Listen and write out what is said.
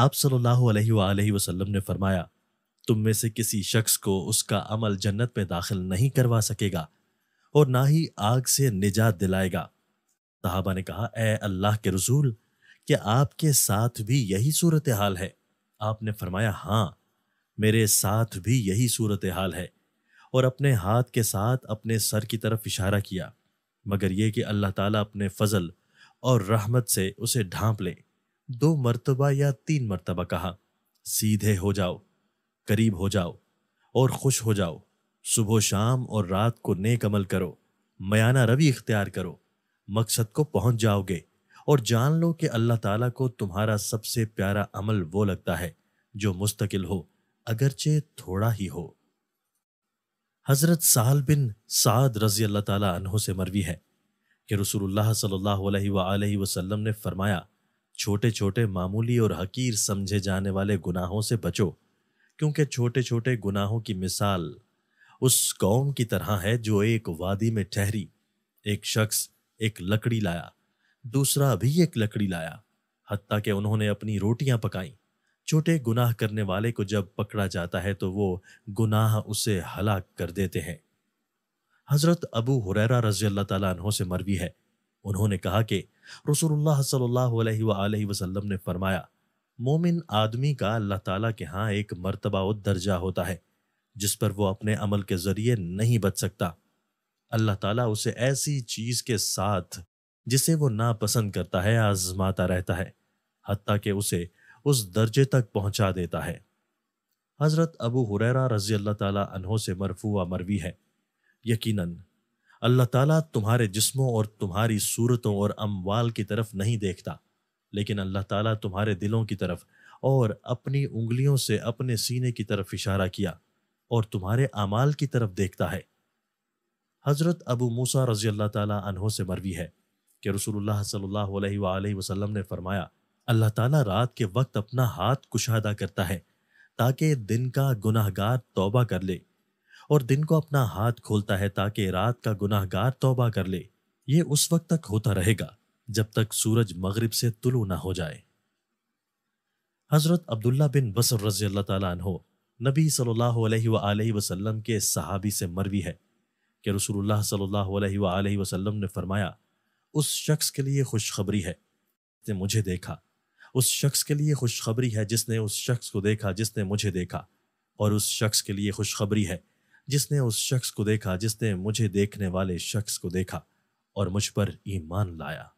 आप सल्लल्लाहु अलैहि वसल्लम ने फरमाया तुम में से किसी शख्स को उसका अमल जन्नत में दाखिल नहीं करवा सकेगा और ना ही आग से निजात दिलाएगा तहाबा ने कहा ए अल्लाह के रसूल क्या आपके साथ भी यही सूरत हाल है आपने फरमाया हाँ मेरे साथ भी यही सूरत हाल है और अपने हाथ के साथ अपने सर की तरफ इशारा किया मगर यह कि अल्लाह ताला अपने फजल और रहमत से उसे ढांप ले दो मरतबा या तीन मरतबा कहा सीधे हो जाओ करीब हो जाओ और खुश हो जाओ सुबह शाम और रात को नेक अमल करो मयाना रवि इख्तियार करो मकसद को पहुंच जाओगे और जान लो कि अल्लाह ताला को तुम्हारा सबसे प्यारा अमल वो लगता है जो मुस्तकिल हो अगरचे थोड़ा ही हो हज़रत साल बिन साद रजी अल्लाह ताला से मरवी है कि रसूलुल्लाह सल्लल्लाहु अलैहि वसल्लम ने फरमाया छोटे छोटे मामूली और हकीर समझे जाने वाले गुनाहों से बचो क्योंकि छोटे छोटे गुनाहों की मिसाल उस कौम की तरह है जो एक वादी में ठहरी एक शख्स एक लकड़ी लाया दूसरा भी एक लकड़ी लाया हती के उन्होंने अपनी रोटियां पकाई छोटे गुनाह करने वाले को जब पकड़ा जाता है तो वो गुनाह उसे हलाक कर देते हैं हज़रत अबू हुरैरा रजी अल्लाह तला से मरवी है उन्होंने कहा कि रसूलुल्लाह सल्लल्लाहु अलैहि वसल्लम ने फरमाया मोमिन आदमी का अल्लाह ताला के यहाँ एक मर्तबा दर्जा होता है जिस पर वो अपने अमल के ज़रिए नहीं बच सकता अल्लाह ताला उसे ऐसी चीज़ के साथ जिसे वो नापसंद करता है आजमाता रहता है हती कि उसे उस दर्जे तक पहुंचा देता है हज़रत अबू हुररा रजी अल्लाह तला से मरफू मरवी है यकीनन अल्लाह ताला तुम्हारे जिस्मों और तुम्हारी सूरतों और अमवाल की तरफ नहीं देखता लेकिन अल्लाह ताला तुम्हारे दिलों की तरफ और अपनी उंगलियों से अपने सीने की तरफ इशारा किया और तुम्हारे अमाल की तरफ देखता है हज़रत अबू मूसा रजी अल्लाह तहों से मरवी है कि रसूलुल्लाह सल्लल्लाहु अलैहि वसल्लम ने फरमाया अल्लाह ताला रात के वक्त अपना हाथ कुशादा करता है ताकि दिन का गुनाहगार तौबा कर ले और दिन को अपना हाथ खोलता है ताकि रात का गुनाहगार तौबा कर ले ये उस वक्त तक होता रहेगा जब तक सूरज मगरिब से तुलू ना हो जाए हजरत अब्दुल्ला बिन बसर रजी अल्लाह नबी सल्ह वसलम के सहाबी से मरवी है कि रसूलुल्लाह सल्लल्लाहु अलैहि वसल्लम ने फरमाया उस शख्स के लिए खुशखबरी है जिसने मुझे देखा उस शख्स के लिए खुशखबरी है जिसने उस शख्स को देखा जिसने मुझे देखा और उस शख्स के लिए खुशखबरी है जिसने उस शख्स को देखा जिसने मुझे देखने वाले शख्स को देखा और मुझ पर ईमान लाया